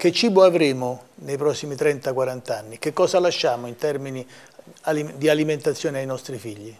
Che cibo avremo nei prossimi 30-40 anni? Che cosa lasciamo in termini di alimentazione ai nostri figli?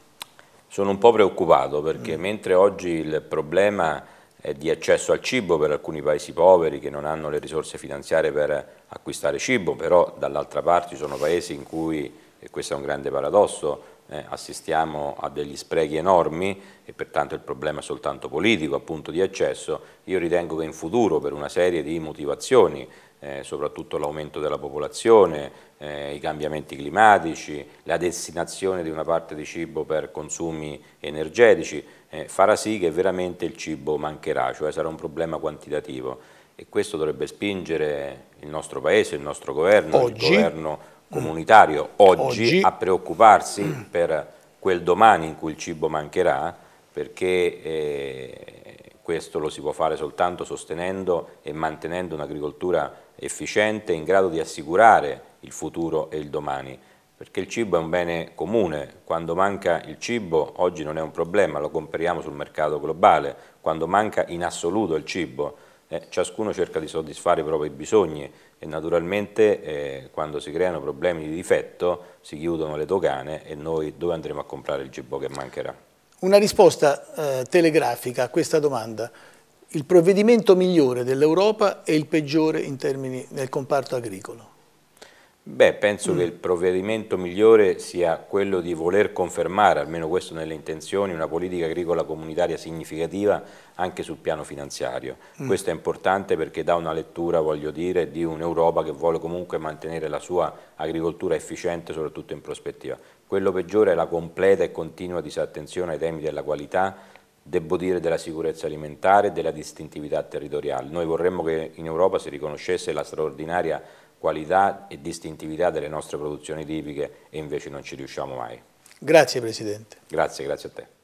Sono un po' preoccupato perché mm. mentre oggi il problema è di accesso al cibo per alcuni paesi poveri che non hanno le risorse finanziarie per acquistare cibo, però dall'altra parte ci sono paesi in cui e questo è un grande paradosso, eh, assistiamo a degli sprechi enormi e pertanto il problema è soltanto politico, appunto di accesso, io ritengo che in futuro per una serie di motivazioni, eh, soprattutto l'aumento della popolazione, eh, i cambiamenti climatici, la destinazione di una parte di cibo per consumi energetici, eh, farà sì che veramente il cibo mancherà, cioè sarà un problema quantitativo e questo dovrebbe spingere il nostro Paese, il nostro governo, Oggi? il governo comunitario oggi, oggi. a preoccuparsi mm. per quel domani in cui il cibo mancherà, perché eh, questo lo si può fare soltanto sostenendo e mantenendo un'agricoltura efficiente in grado di assicurare il futuro e il domani perché il cibo è un bene comune, quando manca il cibo oggi non è un problema, lo compriamo sul mercato globale, quando manca in assoluto il cibo eh, ciascuno cerca di soddisfare i propri bisogni e naturalmente eh, quando si creano problemi di difetto si chiudono le dogane e noi dove andremo a comprare il cibo che mancherà? Una risposta eh, telegrafica a questa domanda. Il provvedimento migliore dell'Europa è il peggiore in termini del comparto agricolo. Beh, penso mm. che il provvedimento migliore sia quello di voler confermare, almeno questo nelle intenzioni, una politica agricola comunitaria significativa anche sul piano finanziario. Mm. Questo è importante perché dà una lettura, voglio dire, di un'Europa che vuole comunque mantenere la sua agricoltura efficiente, soprattutto in prospettiva. Quello peggiore è la completa e continua disattenzione ai temi della qualità, devo dire, della sicurezza alimentare e della distintività territoriale. Noi vorremmo che in Europa si riconoscesse la straordinaria qualità e distintività delle nostre produzioni tipiche e invece non ci riusciamo mai. Grazie Presidente. Grazie, grazie a te.